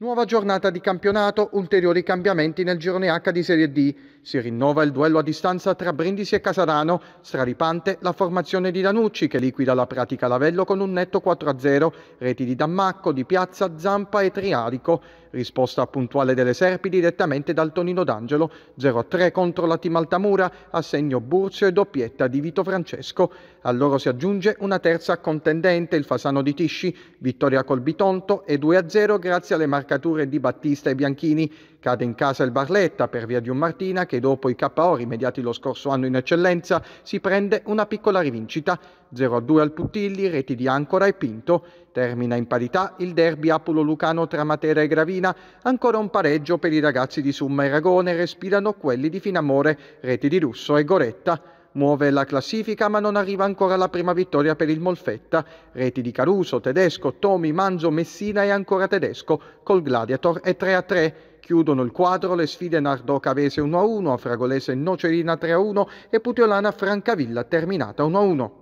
Nuova giornata di campionato, ulteriori cambiamenti nel girone H di Serie D. Si rinnova il duello a distanza tra Brindisi e Casadano, straripante la formazione di Danucci che liquida la pratica Lavello con un netto 4-0, reti di Dammacco, di Piazza, Zampa e Trialico. Risposta puntuale delle Serpi direttamente dal Tonino D'Angelo, 0-3 contro la Timaltamura, assegno Burzio e doppietta di Vito Francesco. A loro si aggiunge una terza contendente, il Fasano di Tisci, vittoria col Bitonto e 2-0 grazie alle marche marcature di Battista e Bianchini cade in casa il Barletta per via di un Martina che dopo i KO rimediati lo scorso anno in eccellenza si prende una piccola rivincita 0-2 al Puttilli, reti di Ancora e Pinto. Termina in parità il derby Apulo-Lucano tra Matera e Gravina, ancora un pareggio per i ragazzi di Summa e Ragone, respirano quelli di Finamore, reti di Russo e Goretta. Muove la classifica ma non arriva ancora la prima vittoria per il Molfetta. Reti di Caruso, Tedesco, Tomi, Manzo, Messina e ancora Tedesco. Col Gladiator e 3-3. Chiudono il quadro le sfide Nardò Cavese 1-1, Fragolese Nocerina 3-1 e Putiolana Francavilla terminata 1-1.